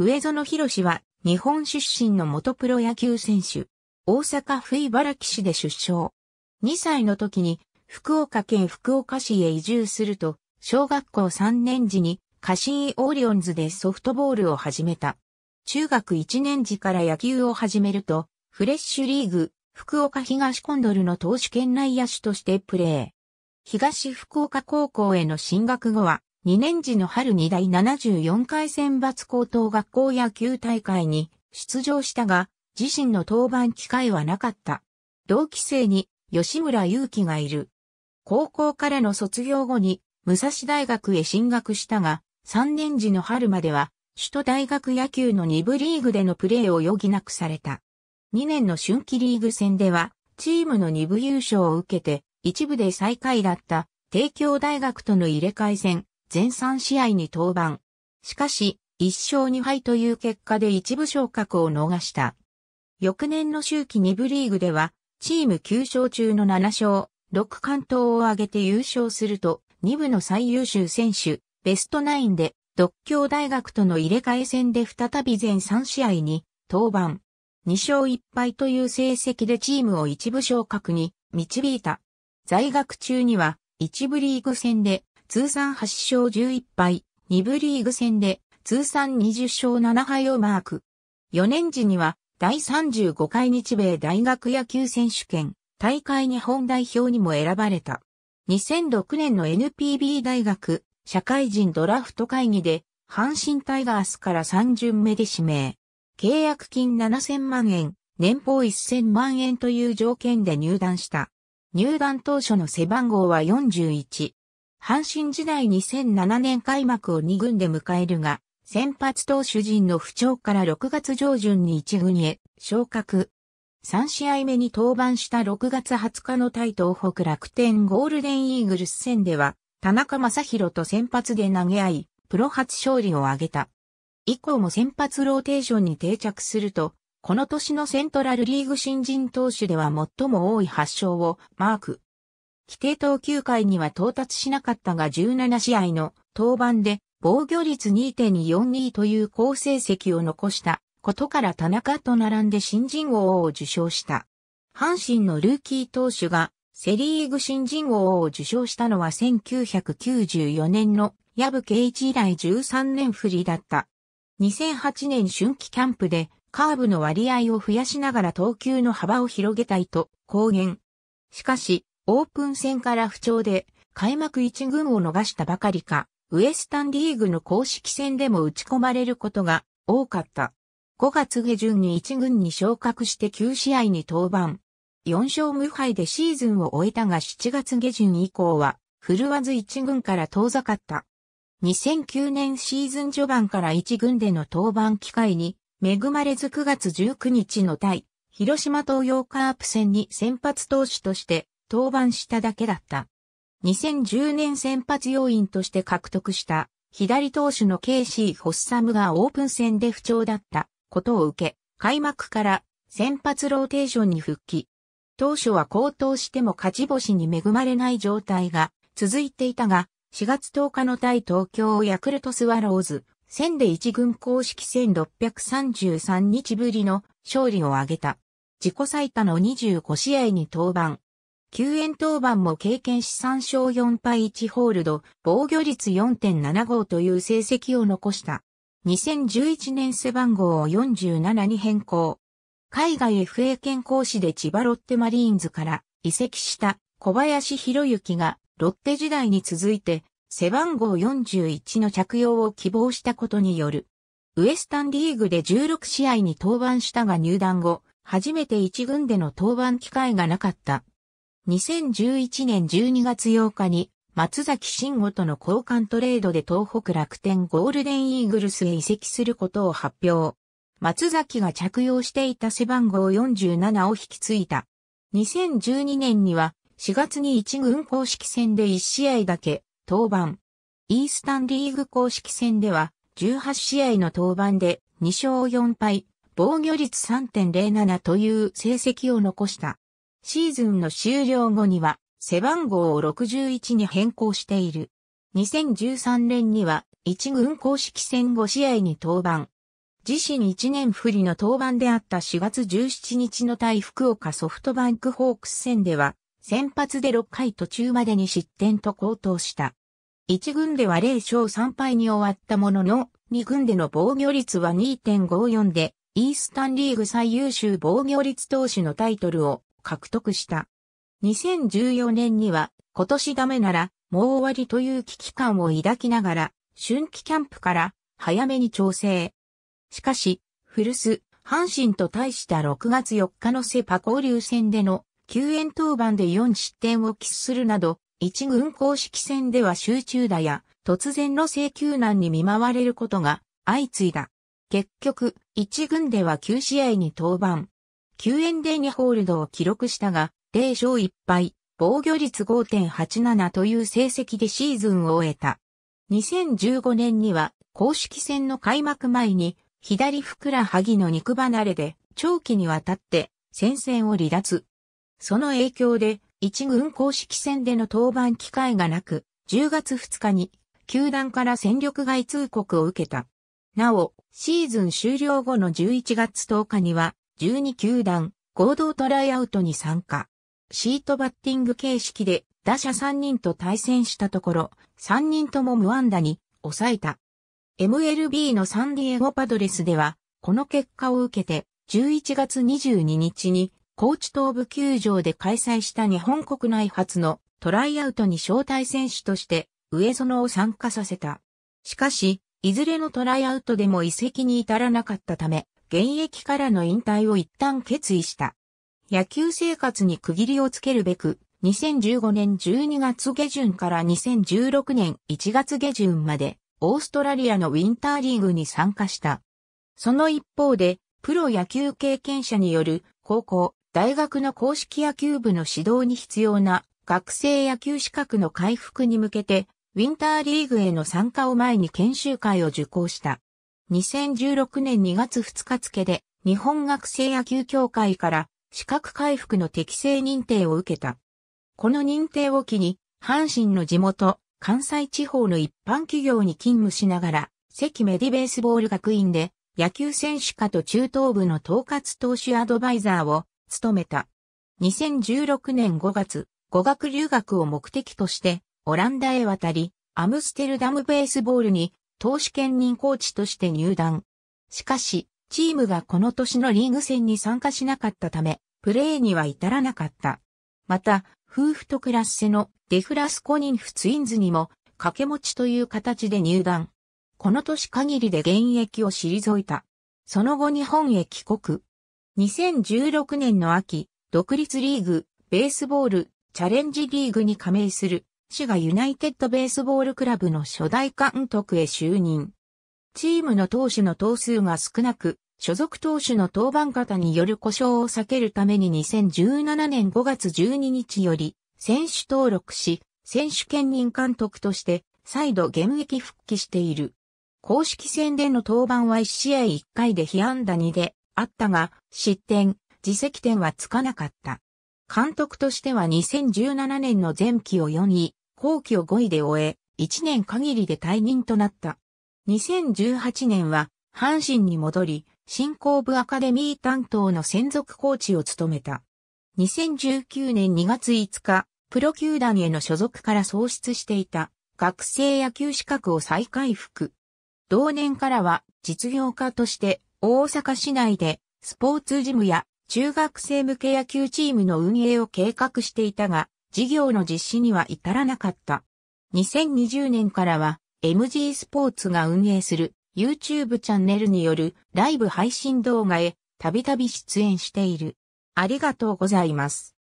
上園博は日本出身の元プロ野球選手。大阪府茨城市で出生。2歳の時に福岡県福岡市へ移住すると、小学校3年時にカシンオリオンズでソフトボールを始めた。中学1年時から野球を始めると、フレッシュリーグ、福岡東コンドルの投手圏内野手としてプレー。東福岡高校への進学後は、2年時の春に第74回選抜高等学校野球大会に出場したが、自身の登板機会はなかった。同期生に吉村祐希がいる。高校からの卒業後に武蔵大学へ進学したが、3年時の春までは首都大学野球の2部リーグでのプレーを余儀なくされた。2年の春季リーグ戦では、チームの2部優勝を受けて、一部で最下位だった帝京大学との入れ替え戦、全3試合に登板。しかし、1勝2敗という結果で一部昇格を逃した。翌年の周期2部リーグでは、チーム9勝中の7勝、6関東を挙げて優勝すると、2部の最優秀選手、ベスト9で、独協大学との入れ替え戦で再び全3試合に登板。2勝1敗という成績でチームを一部昇格に導いた。在学中には一部リーグ戦で通算8勝11敗、2部リーグ戦で通算20勝7敗をマーク。4年時には第35回日米大学野球選手権大会日本代表にも選ばれた。2006年の NPB 大学社会人ドラフト会議で阪神タイガースから3巡目で指名。契約金7000万円、年俸1000万円という条件で入団した。入団当初の背番号は41。阪神時代2007年開幕を2軍で迎えるが、先発投手陣の不調から6月上旬に1軍へ昇格。3試合目に登板した6月20日の対東北楽天ゴールデンイーグルス戦では、田中正宏と先発で投げ合い、プロ初勝利を挙げた。以降も先発ローテーションに定着すると、この年のセントラルリーグ新人投手では最も多い発勝をマーク。規定投球回には到達しなかったが17試合の登板で防御率2.42という好成績を残したことから田中と並んで新人王を受賞した。阪神のルーキー投手がセリーグ新人王を受賞したのは1994年の矢部圭一以来13年振りだった。2008年春季キャンプでカーブの割合を増やしながら投球の幅を広げたいと公言。しかし、オープン戦から不調で、開幕1軍を逃したばかりか、ウエスタンリーグの公式戦でも打ち込まれることが多かった。5月下旬に1軍に昇格して9試合に登板。4勝無敗でシーズンを終えたが7月下旬以降は、振るわず1軍から遠ざかった。2009年シーズン序盤から1軍での登板機会に、恵まれず9月19日の対、広島東洋カープ戦に先発投手として登板しただけだった。2010年先発要員として獲得した左投手のケイシー・ホッサムがオープン戦で不調だったことを受け、開幕から先発ローテーションに復帰。当初は高騰しても勝ち星に恵まれない状態が続いていたが、4月10日の対東京ヤクルトスワローズ、戦で1軍公式1633日ぶりの勝利を挙げた。自己最多の25試合に登板、救援登板も経験し3勝4敗1ホールド、防御率4.75という成績を残した。2011年背番号を47に変更。海外 FA 健康士で千葉ロッテマリーンズから移籍した小林博之がロッテ時代に続いて背番号41の着用を希望したことによる。ウエスタンリーグで16試合に登板したが入団後、初めて1軍での登板機会がなかった2011年12月8日に松崎慎吾との交換トレードで東北楽天ゴールデンイーグルスへ移籍することを発表。松崎が着用していた背番号47を引き継いだ。2012年には4月に1軍公式戦で1試合だけ登板。イースタンリーグ公式戦では18試合の登板で2勝4敗、防御率3.07という成績を残した。シーズンの終了後には背番号を61に変更している。2013年には一軍公式戦5試合に登板。自身1年不利の登板であった4月17日の対福岡ソフトバンクホークス戦では、先発で6回途中までに失点と高騰した。1軍では0勝3敗に終わったものの、2軍での防御率は2.54で、イースタンリーグ最優秀防御率投手のタイトルを獲得した。2014年には今年ダメならもう終わりという危機感を抱きながら春季キャンプから早めに調整。しかし、古巣、阪神と対した6月4日のセパ交流戦での救援登板で4失点を喫するなど、一軍公式戦では集中打や突然の請求難に見舞われることが相次いだ。結局、一軍では9試合に登板、9円で2ホールドを記録したが、0勝1敗、防御率5.87という成績でシーズンを終えた。2015年には公式戦の開幕前に左ふくらはぎの肉離れで長期にわたって戦線を離脱。その影響で一軍公式戦での登板機会がなく、10月2日に球団から戦力外通告を受けた。なお、シーズン終了後の11月10日には12球団合同トライアウトに参加。シートバッティング形式で打者3人と対戦したところ、3人とも無安打に抑えた。MLB のサンディエゴパドレスでは、この結果を受けて、11月22日に、高知東部球場で開催した日本国内初のトライアウトに招待選手として、上園を参加させた。しかし、いずれのトライアウトでも移籍に至らなかったため、現役からの引退を一旦決意した。野球生活に区切りをつけるべく、2015年12月下旬から2016年1月下旬まで、オーストラリアのウィンターリーグに参加した。その一方で、プロ野球経験者による高校、大学の公式野球部の指導に必要な学生野球資格の回復に向けて、ウィンターリーグへの参加を前に研修会を受講した。2016年2月2日付で日本学生野球協会から資格回復の適正認定を受けた。この認定を機に、阪神の地元、関西地方の一般企業に勤務しながら、関メディベースボール学院で野球選手課と中等部の統括投手アドバイザーを務めた。2016年5月、語学留学を目的として、オランダへ渡り、アムステルダムベースボールに投手兼任コーチとして入団。しかし、チームがこの年のリーグ戦に参加しなかったため、プレーには至らなかった。また、夫婦とクラッセのデフラスコニンフツインズにも掛け持ちという形で入団。この年限りで現役を退いた。その後日本へ帰国。2016年の秋、独立リーグ、ベースボール、チャレンジリーグに加盟する氏がユナイテッドベースボールクラブの初代監督へ就任。チームの投手の投数が少なく、所属投手の登板方による故障を避けるために2017年5月12日より選手登録し、選手兼任監督として再度現役復帰している。公式戦での登板は1試合1回で被安打2であったが、失点、自責点はつかなかった。監督としては2017年の前期を4位、後期を5位で終え、1年限りで退任となった。2018年は、阪神に戻り、新興部アカデミー担当の専属コーチを務めた。2019年2月5日、プロ球団への所属から喪失していた学生野球資格を再回復。同年からは実業家として大阪市内でスポーツジムや中学生向け野球チームの運営を計画していたが、事業の実施には至らなかった。2020年からは MG スポーツが運営する YouTube チャンネルによるライブ配信動画へたびたび出演している。ありがとうございます。